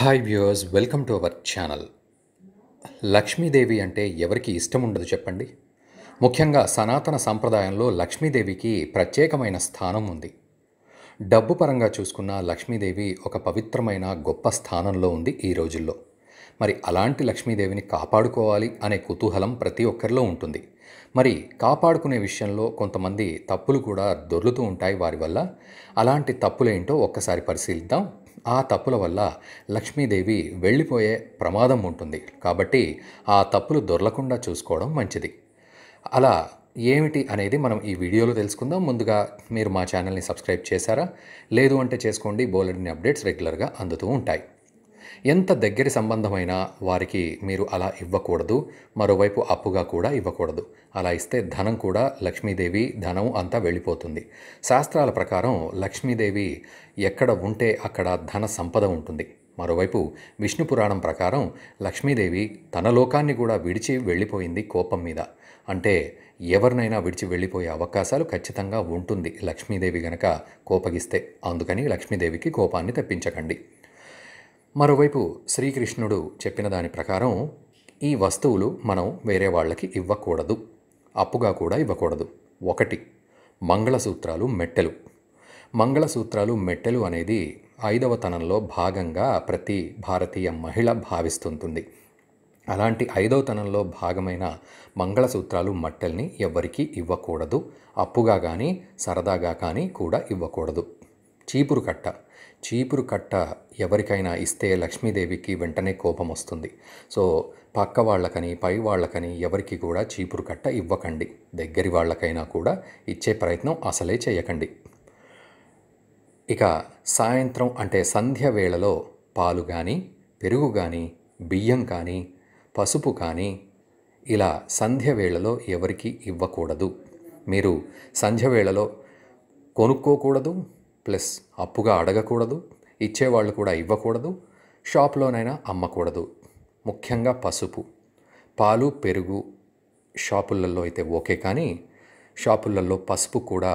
hi viewers welcome to our channel Lakshmidevi అంటే ఎవరికి ఇష్టం ఉండదు చెప్పండి ముఖ్యంగా సనాతన సాంప్రదాయంలో లక్ష్మీదేవికి ప్రత్యేకమైన స్థానం ఉంది డబ్బు పరంగా చూసుకున్న లక్ష్మీదేవి ఒక పవిత్రమైన గొప్ప స్థానంలో ఉంది ఈ రోజుల్లో మరి అలాంటి లక్ష్మీదేవిని కాపాడుకోవాలి అనే కుతూహలం ప్రతి ఒక్కరిలో ఉంటుంది మరి కాపాడుకునే విషయంలో కొంతమంది తప్పులు కూడా దొర్లుతూ ఉంటాయి వారి వల్ల అలాంటి తప్పులేంటో ఒక్కసారి పరిశీలిద్దాం ఆ తప్పుల వల్ల లక్ష్మీదేవి వెళ్ళిపోయే ప్రమాదం ఉంటుంది కాబట్టి ఆ తప్పులు దొరలకుండా చూసుకోవడం మంచిది అలా ఏమిటి అనేది మనం ఈ వీడియోలో తెలుసుకుందాం ముందుగా మీరు మా ఛానల్ని సబ్స్క్రైబ్ చేశారా లేదు అంటే చేసుకోండి బోలెడిని అప్డేట్స్ రెగ్యులర్గా అందుతూ ఉంటాయి ఎంత దగ్గరి సంబంధమైనా వారికి మీరు అలా ఇవ్వకూడదు మరోవైపు అప్పుగా కూడా ఇవ్వకూడదు అలా ఇస్తే ధనం కూడా లక్ష్మీదేవి ధనం అంతా వెళ్ళిపోతుంది శాస్త్రాల ప్రకారం లక్ష్మీదేవి ఎక్కడ ఉంటే అక్కడ ధన సంపద ఉంటుంది మరోవైపు విష్ణు పురాణం ప్రకారం లక్ష్మీదేవి తన లోకాన్ని కూడా విడిచి వెళ్ళిపోయింది కోపం మీద అంటే ఎవరినైనా విడిచి వెళ్ళిపోయే అవకాశాలు ఖచ్చితంగా ఉంటుంది లక్ష్మీదేవి గనక కోపగిస్తే అందుకని లక్ష్మీదేవికి కోపాన్ని తెప్పించకండి మరోవైపు శ్రీకృష్ణుడు చెప్పిన దాని ప్రకారం ఈ వస్తువులు మనం వేరే వాళ్ళకి ఇవ్వకూడదు అప్పుగా కూడా ఇవ్వకూడదు ఒకటి మంగళసూత్రాలు మెట్టెలు మంగళసూత్రాలు మెట్టెలు అనేది ఐదవ తనంలో భాగంగా ప్రతి భారతీయ మహిళ భావిస్తుంటుంది అలాంటి ఐదవ తనంలో భాగమైన మంగళసూత్రాలు మట్టెల్ని ఎవ్వరికీ ఇవ్వకూడదు అప్పుగా కానీ సరదాగా కానీ కూడా ఇవ్వకూడదు చీపురు కట్ట చీపురు కట్ట ఎవరికైనా ఇస్తే లక్ష్మీదేవికి వెంటనే కోపం వస్తుంది సో పక్క వాళ్ళకని పై వాళ్ళకని ఎవరికి కూడా చీపురు కట్ట ఇవ్వకండి దగ్గరి వాళ్ళకైనా కూడా ఇచ్చే ప్రయత్నం అసలే చేయకండి ఇక సాయంత్రం అంటే సంధ్య వేళలో పాలు కానీ పెరుగు కానీ బియ్యం కానీ పసుపు కానీ ఇలా సంధ్య వేళలో ఎవరికి ఇవ్వకూడదు మీరు సంధ్య వేళలో కొనుక్కోకూడదు ప్లస్ అప్పుగా అడగకూడదు ఇచ్చేవాళ్ళు కూడా ఇవ్వకూడదు షాప్లోనైనా అమ్మకూడదు ముఖ్యంగా పసుపు పాలు పెరుగు షాపులలో అయితే ఓకే కానీ షాపులలో పసుపు కూడా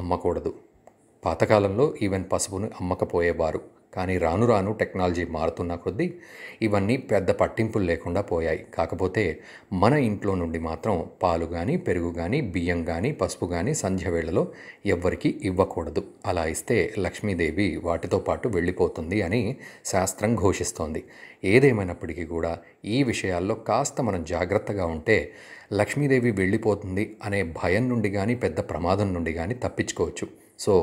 అమ్మకూడదు పాతకాలంలో ఈవెన్ పసుపును అమ్మకపోయేవారు కానీ రాను రాను టెక్నాలజీ మారుతున్న కొద్దీ ఇవన్నీ పెద్ద పట్టింపులు లేకుండా పోయాయి కాకపోతే మన ఇంట్లో నుండి మాత్రం పాలు కానీ పెరుగు కానీ బియ్యం కానీ పసుపు కానీ సంధ్య వేళలో ఎవ్వరికీ ఇవ్వకూడదు అలా ఇస్తే లక్ష్మీదేవి వాటితో పాటు వెళ్ళిపోతుంది అని శాస్త్రం ఘోషిస్తోంది ఏదేమైనప్పటికీ కూడా ఈ విషయాల్లో కాస్త మనం జాగ్రత్తగా ఉంటే లక్ష్మీదేవి వెళ్ళిపోతుంది అనే భయం నుండి కానీ పెద్ద ప్రమాదం నుండి కానీ తప్పించుకోవచ్చు సో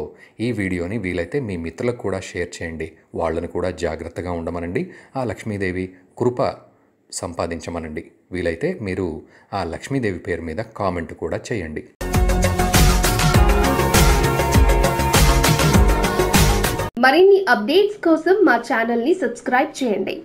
ఈ వీడియోని వీలైతే మీ మిత్రులకు కూడా షేర్ చేయండి వాళ్ళని కూడా జాగ్రత్తగా ఉండమనండి ఆ లక్ష్మీదేవి కృప సంపాదించమనండి వీలైతే మీరు ఆ లక్ష్మీదేవి పేరు మీద కామెంట్ కూడా చేయండి మరిన్ని అప్డేట్స్ కోసం మా ఛానల్ని సబ్స్క్రైబ్ చేయండి